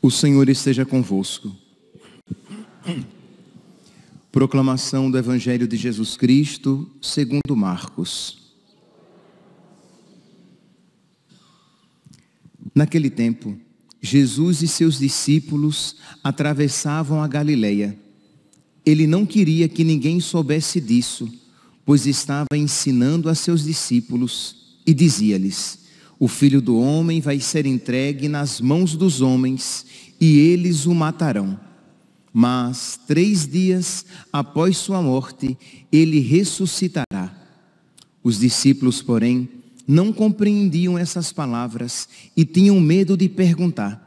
O Senhor esteja convosco. Proclamação do Evangelho de Jesus Cristo, segundo Marcos. Naquele tempo, Jesus e seus discípulos atravessavam a Galileia. Ele não queria que ninguém soubesse disso, pois estava ensinando a seus discípulos e dizia-lhes: O filho do homem vai ser entregue nas mãos dos homens e eles o matarão. Mas três dias após sua morte, ele ressuscitará. Os discípulos, porém, não compreendiam essas palavras e tinham medo de perguntar.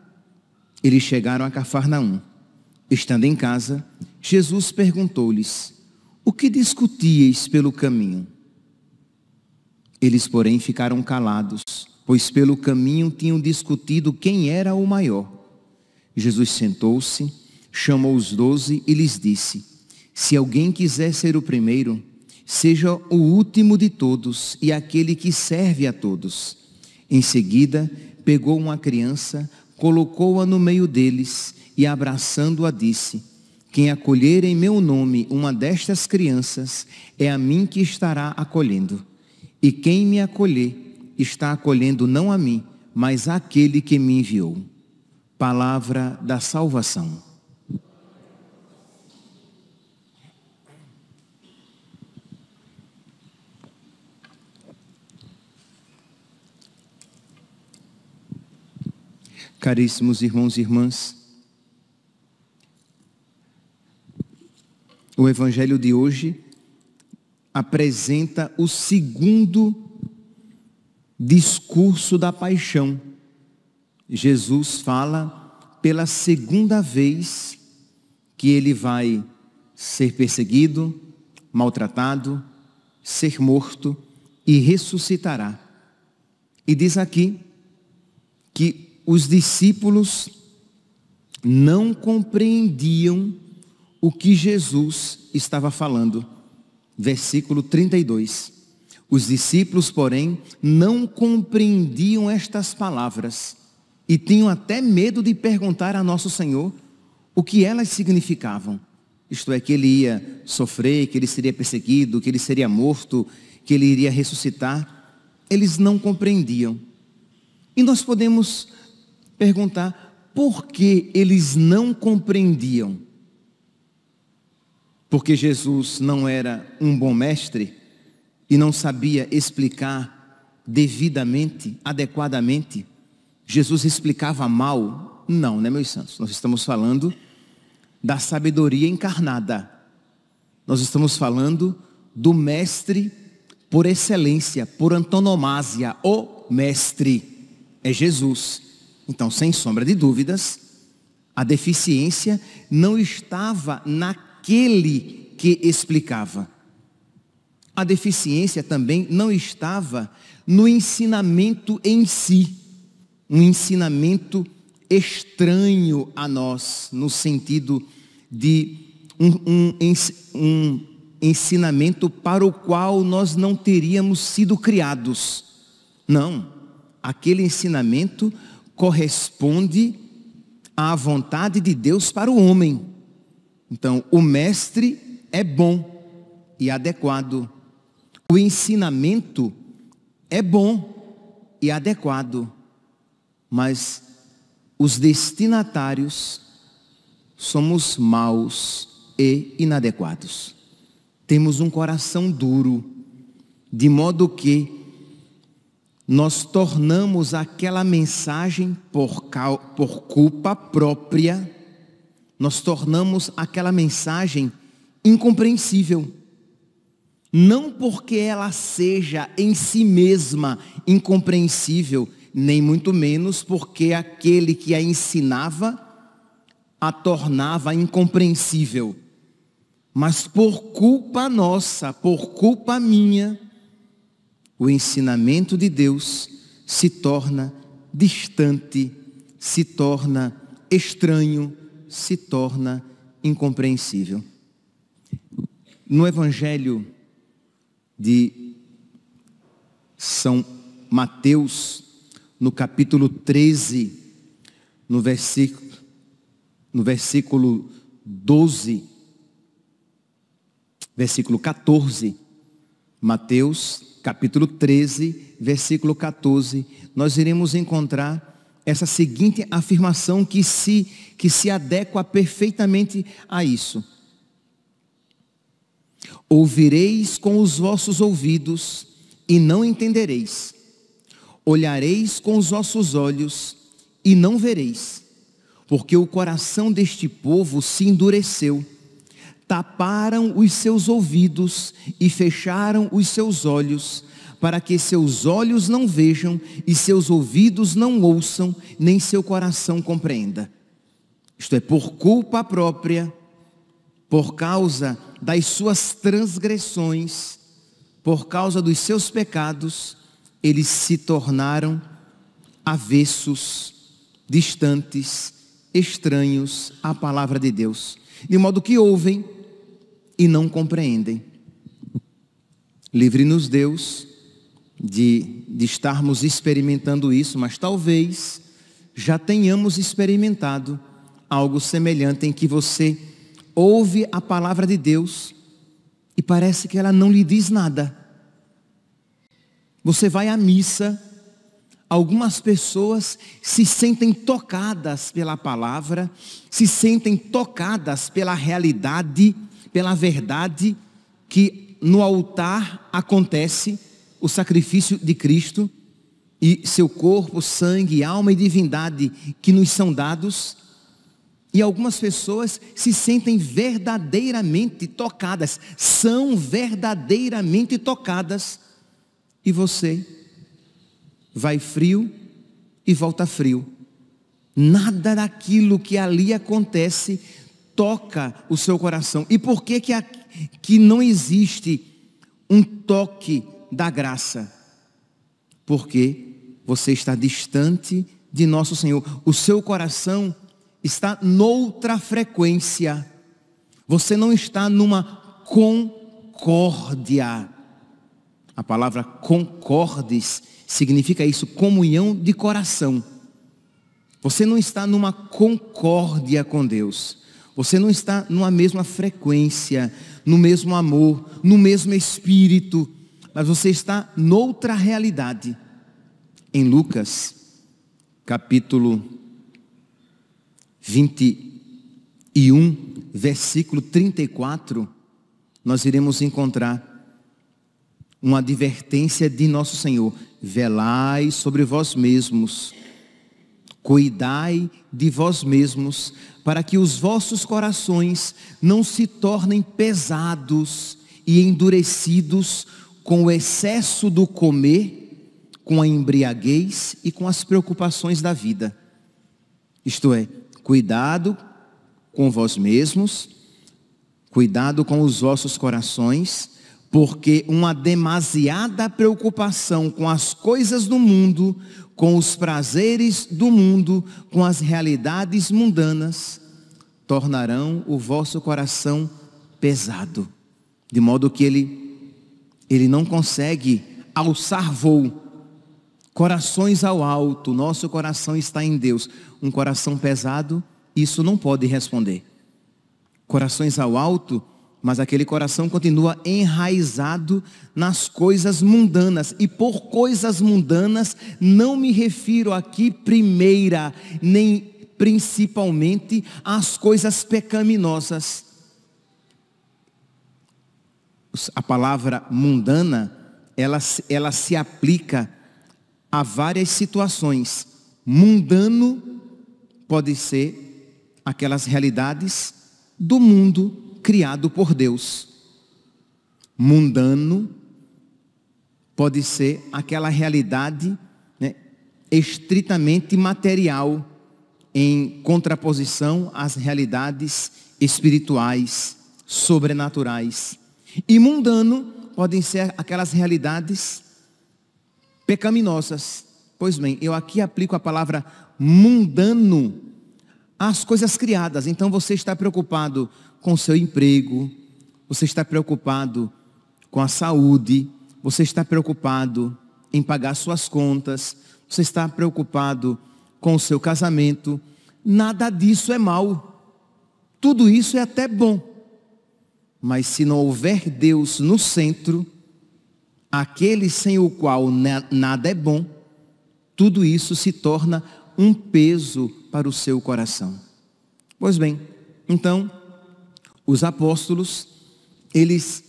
Eles chegaram a Cafarnaum. Estando em casa, Jesus perguntou-lhes: O que discutíeis pelo caminho? Eles, porém, ficaram calados, pois pelo caminho tinham discutido quem era o maior. Jesus sentou-se, chamou os doze e lhes disse: Se alguém quiser ser o primeiro, seja o último de todos e aquele que serve a todos. Em seguida, pegou uma criança, colocou-a no meio deles e, abraçando-a, disse: Quem acolher em meu nome uma destas crianças, é a mim que estará acolhendo. E quem me acolher, está acolhendo não a mim, mas àquele que me enviou. Palavra da salvação. caríssimos irmãos e irmãs. O Evangelho de hoje apresenta o segundo discurso da paixão. Jesus fala pela segunda vez que ele vai ser perseguido, maltratado, ser morto e ressuscitará. E diz aqui que os discípulos não compreendiam o que Jesus estava falando. Versículo 32. Os discípulos, porém, não compreendiam estas palavras e tinham até medo de perguntar a nosso Senhor o que elas significavam. Isto é, que ele ia sofrer, que ele seria perseguido, que ele seria morto, que ele iria ressuscitar. Eles não compreendiam. E nós podemos perguntar por que eles não compreendiam. Porque Jesus não era um bom mestre e não sabia explicar devidamente, adequadamente. Jesus explicava mal? Não, né, meus santos? Nós estamos falando da sabedoria encarnada. Nós estamos falando do mestre por excelência, por antonomasia, o mestre é Jesus. Então, sem sombra de dúvidas, a deficiência não estava naquele que explicava. A deficiência também não estava no ensinamento em si, um ensinamento estranho a nós, no sentido de um, um, um ensinamento para o qual nós não teríamos sido criados. Não, aquele ensinamento corresponde à vontade de Deus para o homem. Então, o mestre é bom e adequado. O ensinamento é bom e adequado, mas os destinatários somos maus e inadequados. Temos um coração duro, de modo que nós tornamos aquela mensagem por, cal, por culpa própria, nós tornamos aquela mensagem incompreensível. Não porque ela seja em si mesma incompreensível, nem muito menos porque aquele que a ensinava a tornava incompreensível. Mas por culpa nossa, por culpa minha, o ensinamento de Deus se torna distante, se torna estranho, se torna incompreensível. No Evangelho de São Mateus, no capítulo 13, no versículo, no versículo 12, versículo 14, Mateus capítulo 13, versículo 14, nós iremos encontrar essa seguinte afirmação que se, que se adequa perfeitamente a isso. Ouvireis com os vossos ouvidos e não entendereis. Olhareis com os vossos olhos e não vereis. Porque o coração deste povo se endureceu taparam os seus ouvidos e fecharam os seus olhos, para que seus olhos não vejam e seus ouvidos não ouçam, nem seu coração compreenda. Isto é, por culpa própria, por causa das suas transgressões, por causa dos seus pecados, eles se tornaram avessos, distantes, estranhos à palavra de Deus, de modo que ouvem e não compreendem. Livre-nos, Deus, de, de estarmos experimentando isso, mas talvez já tenhamos experimentado algo semelhante em que você ouve a palavra de Deus e parece que ela não lhe diz nada. Você vai à missa, algumas pessoas se sentem tocadas pela palavra, se sentem tocadas pela realidade, pela verdade que no altar acontece o sacrifício de Cristo e seu corpo, sangue, alma e divindade que nos são dados. E algumas pessoas se sentem verdadeiramente tocadas, são verdadeiramente tocadas. E você vai frio e volta frio. Nada daquilo que ali acontece toca o seu coração. E por que que, a, que não existe um toque da graça? Porque você está distante de nosso Senhor. O seu coração está noutra frequência. Você não está numa concórdia. A palavra concordes significa isso, comunhão de coração. Você não está numa concórdia com Deus. Você não está numa mesma frequência, no mesmo amor, no mesmo espírito, mas você está noutra realidade. Em Lucas, capítulo 21, versículo 34, nós iremos encontrar uma advertência de nosso Senhor: velai sobre vós mesmos, cuidai de vós mesmos, para que os vossos corações não se tornem pesados e endurecidos com o excesso do comer, com a embriaguez e com as preocupações da vida. Isto é, cuidado com vós mesmos, cuidado com os vossos corações, porque uma demasiada preocupação com as coisas do mundo, com os prazeres do mundo, com as realidades mundanas, tornarão o vosso coração pesado, de modo que ele ele não consegue alçar voo. Corações ao alto, nosso coração está em Deus. Um coração pesado, isso não pode responder. Corações ao alto mas aquele coração continua enraizado nas coisas mundanas. E por coisas mundanas, não me refiro aqui primeira, nem principalmente às coisas pecaminosas. A palavra mundana, ela, ela se aplica a várias situações. Mundano pode ser aquelas realidades do mundo criado por Deus. Mundano pode ser aquela realidade né, estritamente material, em contraposição às realidades espirituais, sobrenaturais. E mundano podem ser aquelas realidades pecaminosas. Pois bem, eu aqui aplico a palavra mundano às coisas criadas. Então você está preocupado com o seu emprego, você está preocupado com a saúde, você está preocupado em pagar suas contas, você está preocupado com o seu casamento. Nada disso é mal. Tudo isso é até bom. Mas se não houver Deus no centro, aquele sem o qual nada é bom, tudo isso se torna um peso para o seu coração. Pois bem, então, os apóstolos, eles,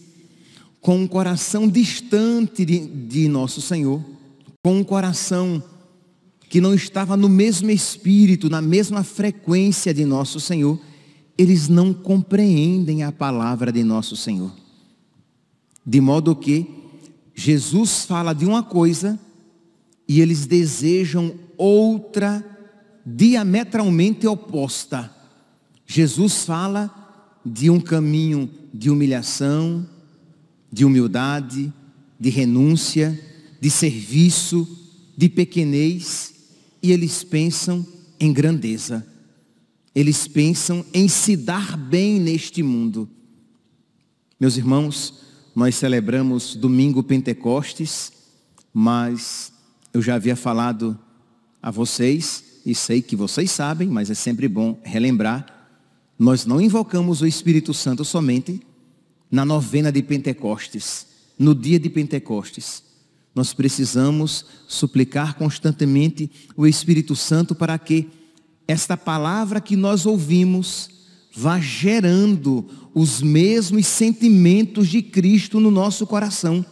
com um coração distante de, de nosso Senhor, com um coração que não estava no mesmo espírito, na mesma frequência de nosso Senhor, eles não compreendem a palavra de nosso Senhor. De modo que Jesus fala de uma coisa e eles desejam outra diametralmente oposta. Jesus fala de um caminho de humilhação, de humildade, de renúncia, de serviço, de pequenez, e eles pensam em grandeza. Eles pensam em se dar bem neste mundo. Meus irmãos, nós celebramos domingo Pentecostes, mas eu já havia falado a vocês, e sei que vocês sabem, mas é sempre bom relembrar, nós não invocamos o Espírito Santo somente na novena de Pentecostes, no dia de Pentecostes. Nós precisamos suplicar constantemente o Espírito Santo para que esta palavra que nós ouvimos vá gerando os mesmos sentimentos de Cristo no nosso coração.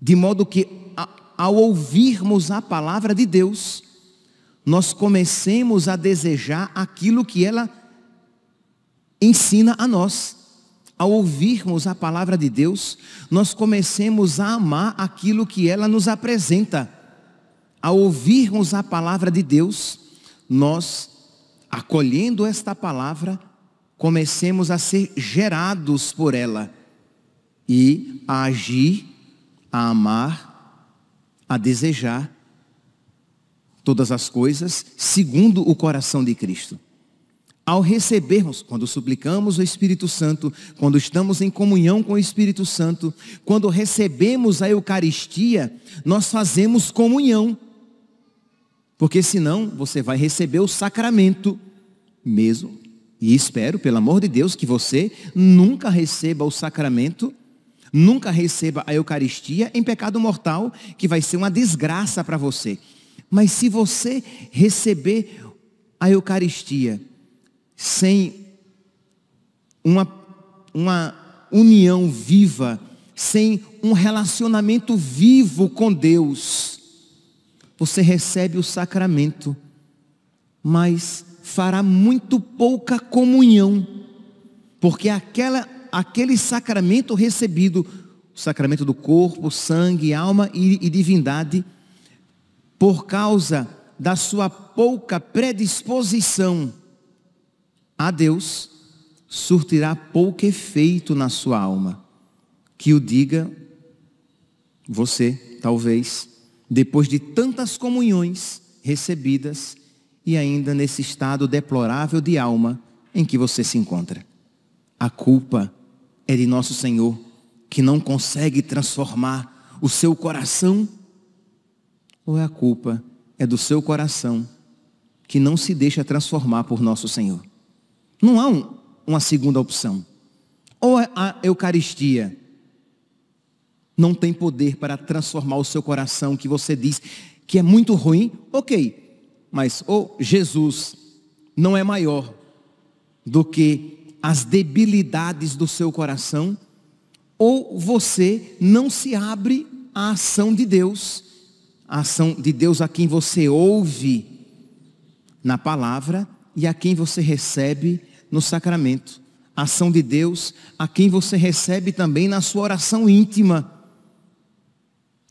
De modo que, ao ouvirmos a palavra de Deus, nós comecemos a desejar aquilo que ela ensina a nós. Ao ouvirmos a palavra de Deus, nós comecemos a amar aquilo que ela nos apresenta. Ao ouvirmos a palavra de Deus, nós, acolhendo esta palavra, comecemos a ser gerados por ela e a agir, a amar, a desejar todas as coisas segundo o coração de Cristo ao recebermos, quando suplicamos o Espírito Santo, quando estamos em comunhão com o Espírito Santo, quando recebemos a Eucaristia, nós fazemos comunhão. Porque senão você vai receber o sacramento mesmo. E espero, pelo amor de Deus, que você nunca receba o sacramento, nunca receba a Eucaristia em pecado mortal, que vai ser uma desgraça para você. Mas se você receber a Eucaristia, sem uma, uma união viva, sem um relacionamento vivo com Deus, você recebe o sacramento, mas fará muito pouca comunhão, porque aquela, aquele sacramento recebido, o sacramento do corpo, sangue, alma e, e divindade, por causa da sua pouca predisposição a Deus surtirá pouco efeito na sua alma. Que o diga você, talvez, depois de tantas comunhões recebidas e ainda nesse estado deplorável de alma em que você se encontra. A culpa é de nosso Senhor, que não consegue transformar o seu coração? Ou é a culpa é do seu coração, que não se deixa transformar por nosso Senhor? Não há um, uma segunda opção. Ou é a Eucaristia não tem poder para transformar o seu coração que você diz que é muito ruim, ok. Mas ou Jesus não é maior do que as debilidades do seu coração, ou você não se abre à ação de Deus, a ação de Deus a quem você ouve na palavra e a quem você recebe no sacramento. A ação de Deus a quem você recebe também na sua oração íntima.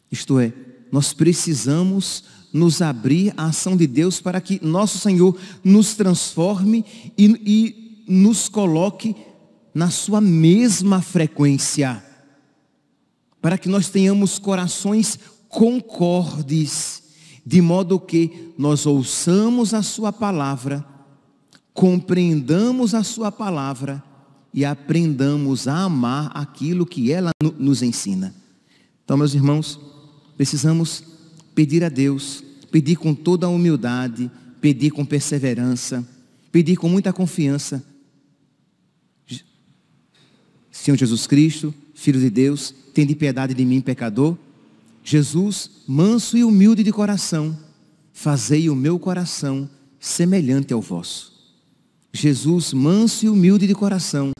Isto é, nós precisamos nos abrir à ação de Deus para que nosso Senhor nos transforme e, e, nos coloque na sua mesma frequência. Para que nós tenhamos corações concordes, de modo que nós ouçamos a sua palavra compreendamos a Sua palavra e aprendamos a amar aquilo que ela nos ensina. Então, meus irmãos, precisamos pedir a Deus, pedir com toda a humildade, pedir com perseverança, pedir com muita confiança. Senhor Jesus Cristo, Filho de Deus, tende piedade de mim, pecador. Jesus, manso e humilde de coração, fazei o meu coração semelhante ao vosso. Jesus, manso e humilde de coração,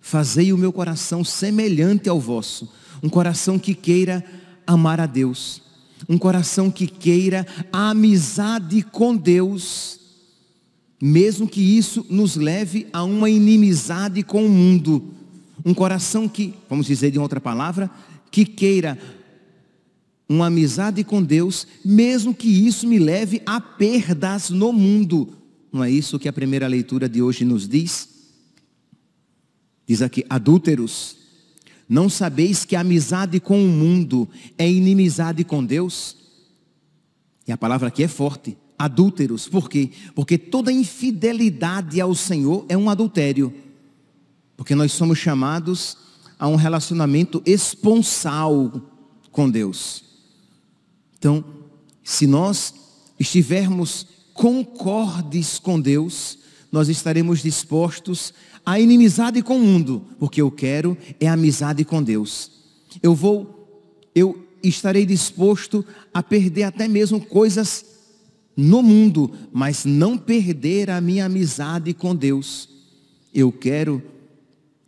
fazei o meu coração semelhante ao vosso, um coração que queira amar a Deus, um coração que queira a amizade com Deus, mesmo que isso nos leve a uma inimizade com o mundo, um coração que, vamos dizer de outra palavra, que queira uma amizade com Deus, mesmo que isso me leve a perdas no mundo. Não é isso que a primeira leitura de hoje nos diz? Diz aqui, adúlteros, não sabeis que a amizade com o mundo é inimizade com Deus? E a palavra aqui é forte, adúlteros. Por quê? Porque toda infidelidade ao Senhor é um adultério. Porque nós somos chamados a um relacionamento esponsal com Deus. Então, se nós estivermos concordes com Deus, nós estaremos dispostos à inimizade com o mundo, porque eu quero é amizade com Deus. Eu vou, eu estarei disposto a perder até mesmo coisas no mundo, mas não perder a minha amizade com Deus. Eu quero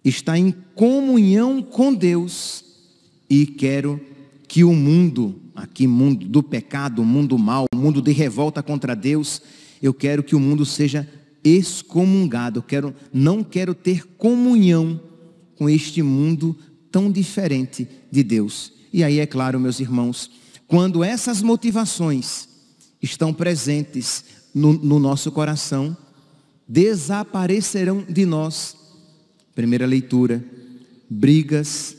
estar em comunhão com Deus e quero que o mundo, aqui mundo do pecado, mundo mal, mundo de revolta contra Deus, eu quero que o mundo seja excomungado. Eu quero, não quero ter comunhão com este mundo tão diferente de Deus. E aí é claro, meus irmãos, quando essas motivações estão presentes no, no nosso coração, desaparecerão de nós. Primeira leitura, brigas,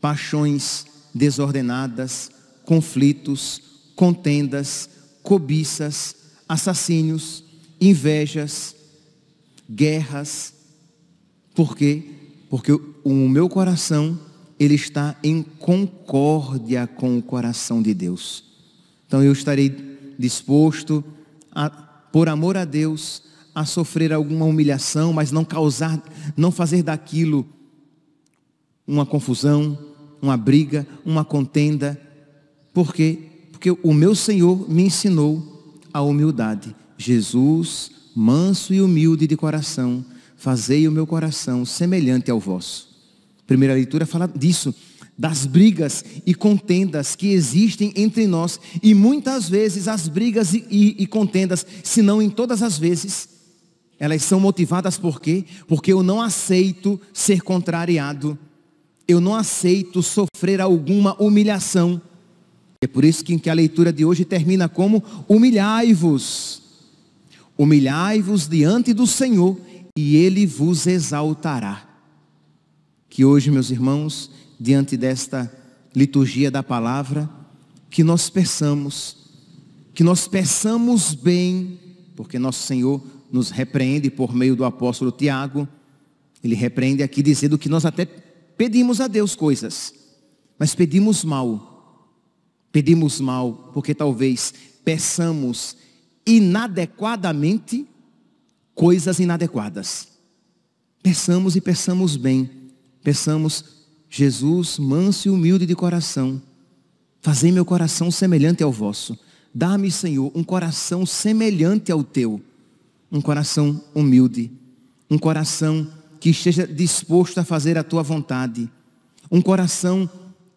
paixões desordenadas, conflitos, contendas, cobiças, assassínios, invejas, guerras. Por quê? Porque o meu coração, ele está em concórdia com o coração de Deus. Então eu estarei disposto, a, por amor a Deus, a sofrer alguma humilhação, mas não causar, não fazer daquilo uma confusão, uma briga, uma contenda. Por quê? Porque o meu Senhor me ensinou a humildade. Jesus, manso e humilde de coração, fazei o meu coração semelhante ao vosso. Primeira leitura fala disso, das brigas e contendas que existem entre nós. E muitas vezes as brigas e, e, e contendas, se não em todas as vezes, elas são motivadas por quê? Porque eu não aceito ser contrariado eu não aceito sofrer alguma humilhação. É por isso que, a leitura de hoje termina como humilhai-vos. Humilhai-vos diante do Senhor e ele vos exaltará. Que hoje, meus irmãos, diante desta liturgia da palavra, que nós peçamos, que nós peçamos bem, porque nosso Senhor nos repreende por meio do apóstolo Tiago, ele repreende aqui dizendo que nós até Pedimos a Deus coisas, mas pedimos mal. Pedimos mal porque talvez peçamos inadequadamente coisas inadequadas. Peçamos e peçamos bem. Peçamos, Jesus, manso e humilde de coração, fazei meu coração semelhante ao vosso. Dá-me, Senhor, um coração semelhante ao teu. Um coração humilde. Um coração que esteja disposto a fazer a tua vontade. Um coração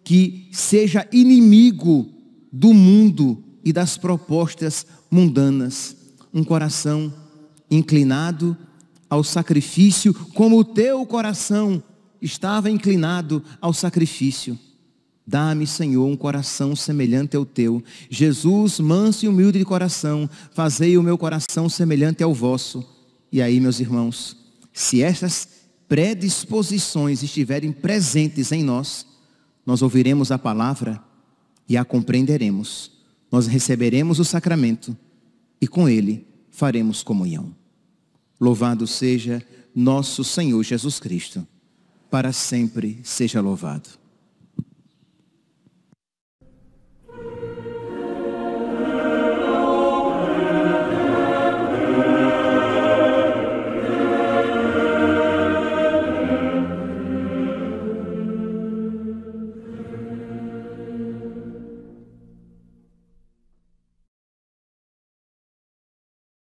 que seja inimigo do mundo e das propostas mundanas. Um coração inclinado ao sacrifício, como o teu coração estava inclinado ao sacrifício. Dá-me, Senhor, um coração semelhante ao teu. Jesus, manso e humilde de coração, fazei o meu coração semelhante ao vosso. E aí, meus irmãos, se estas predisposições estiverem presentes em nós, nós ouviremos a palavra e a compreenderemos. Nós receberemos o sacramento e com ele faremos comunhão. Louvado seja nosso Senhor Jesus Cristo. Para sempre seja louvado.